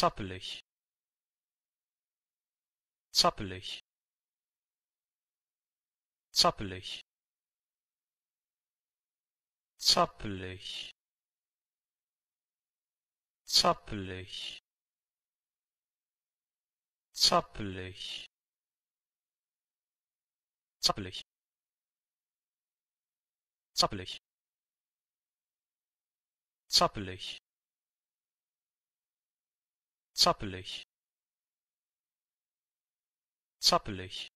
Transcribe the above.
zappelig zappelig zappelig zappelig zappelig zappelig zappelig zappelig zappelig zappelig zappelig